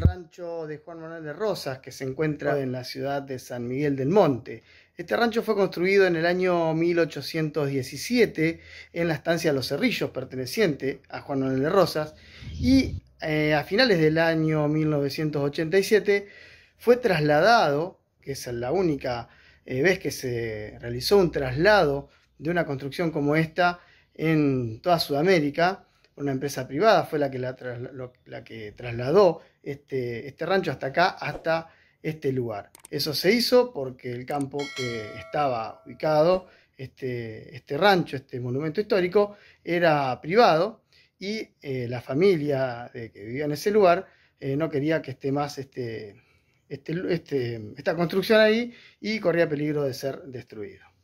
rancho de Juan Manuel de Rosas, que se encuentra en la ciudad de San Miguel del Monte. Este rancho fue construido en el año 1817 en la estancia Los Cerrillos, perteneciente a Juan Manuel de Rosas, y eh, a finales del año 1987 fue trasladado, que es la única eh, vez que se realizó un traslado de una construcción como esta en toda Sudamérica, una empresa privada, fue la que, la, que trasladó este, este rancho hasta acá, hasta este lugar. Eso se hizo porque el campo que estaba ubicado, este, este rancho, este monumento histórico, era privado y eh, la familia que vivía en ese lugar eh, no quería que esté más este, este, este, esta construcción ahí y corría peligro de ser destruido.